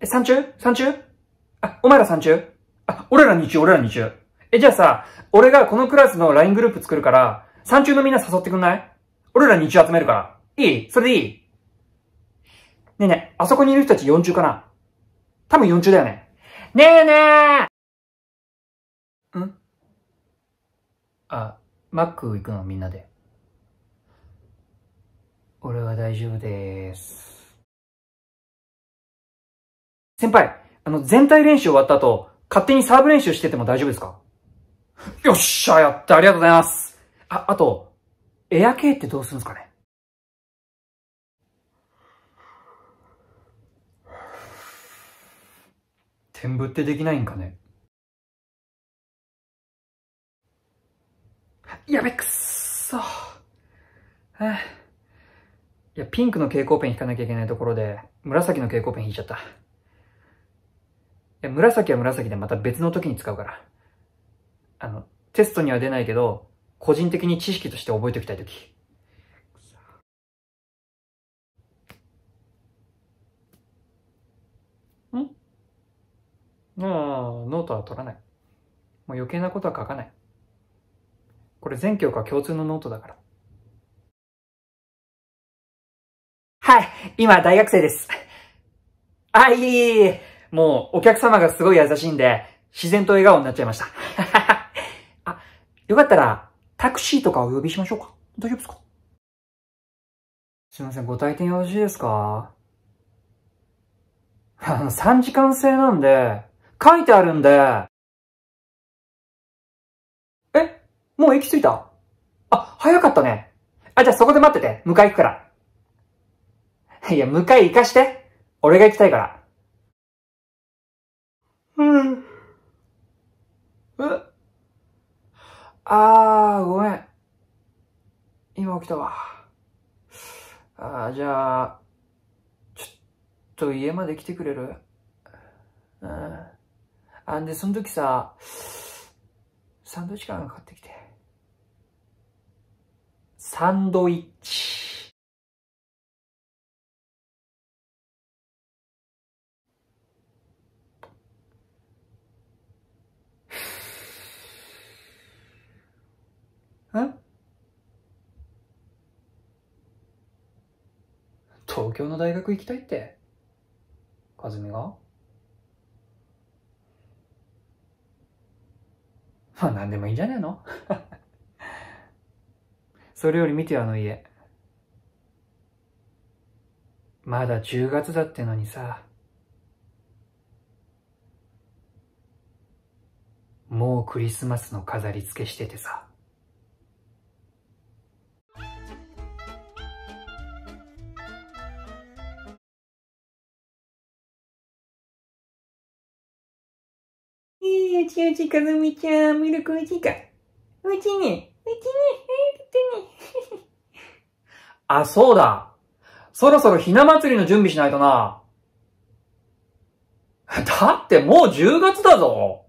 え、三中三中あ、お前ら三中あ、俺ら二中、俺ら二中。え、じゃあさ、俺がこのクラスの LINE グループ作るから、三中のみんな誘ってくんない俺ら二中集めるから。いいそれでいいねえねえ、あそこにいる人たち四中かな多分四中だよね。ねえねえんあ、マック行くのみんなで。俺は大丈夫でーす。先輩、あの、全体練習終わった後、勝手にサーブ練習してても大丈夫ですか よっしゃ、やった、ありがとうございます。あ、あと、エア系ってどうするんですかねンぶってできないんかねやべくっそ。えいや、ピンクの蛍光ペン引かなきゃいけないところで、紫の蛍光ペン引いちゃった。紫は紫でまた別の時に使うから。あの、テストには出ないけど、個人的に知識として覚えておきたい時。んああ、ノートは取らない。もう余計なことは書かない。これ全教科共通のノートだから。はい、今大学生です。あ、いいいもうお客様がすごい優しいんで、自然と笑顔になっちゃいました。あ、よかったら、タクシーとかお呼びしましょうか大丈夫ですかすいません、ご退店よろしいですかあの、3時間制なんで、書いてあるんで。えもう駅着いたあ、早かったね。あ、じゃあそこで待ってて。迎え行くから。いや、迎え行かして。俺が行きたいから。うんうあー、ごめん。今起きたわ。あー、じゃあ、ちょっと家まで来てくれるうん。あんで、その時さ、サンドイッチかな買ってきて。サンドイッチ。ん東京の大学行きたいって和美が まあ何でもいいんじゃねえの それより見てあの家。まだ10月だってのにさ。もうクリスマスの飾り付けしててさ。うちうち、かずみちゃん、ミルクか。うちうち あ、そうだ。そろそろひな祭りの準備しないとな。だってもう10月だぞ。